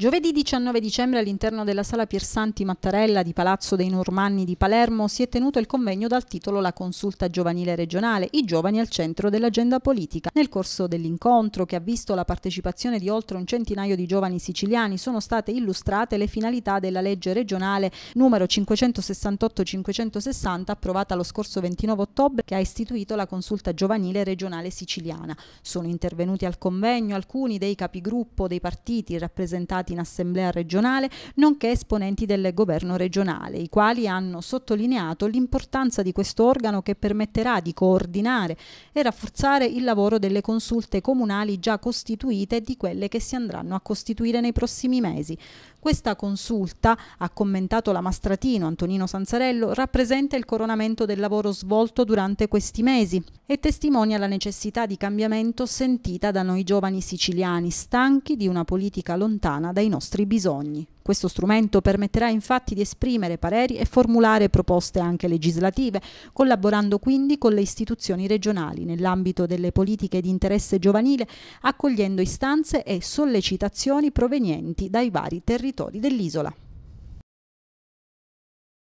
Giovedì 19 dicembre all'interno della sala Piersanti Mattarella di Palazzo dei Normanni di Palermo si è tenuto il convegno dal titolo La consulta giovanile regionale, i giovani al centro dell'agenda politica. Nel corso dell'incontro, che ha visto la partecipazione di oltre un centinaio di giovani siciliani, sono state illustrate le finalità della legge regionale numero 568-560 approvata lo scorso 29 ottobre che ha istituito la consulta giovanile regionale siciliana. Sono intervenuti al convegno alcuni dei capigruppo dei partiti rappresentati deputati in assemblea regionale, nonché esponenti del governo regionale, i quali hanno sottolineato l'importanza di questo organo che permetterà di coordinare e rafforzare il lavoro delle consulte comunali già costituite e di quelle che si andranno a costituire nei prossimi mesi. Questa consulta, ha commentato la Mastratino Antonino Sanzarello, rappresenta il coronamento del lavoro svolto durante questi mesi, e testimonia la necessità di cambiamento sentita da noi giovani siciliani, stanchi di una politica lontana dai nostri bisogni. Questo strumento permetterà infatti di esprimere pareri e formulare proposte anche legislative, collaborando quindi con le istituzioni regionali nell'ambito delle politiche di interesse giovanile, accogliendo istanze e sollecitazioni provenienti dai vari territori dell'isola.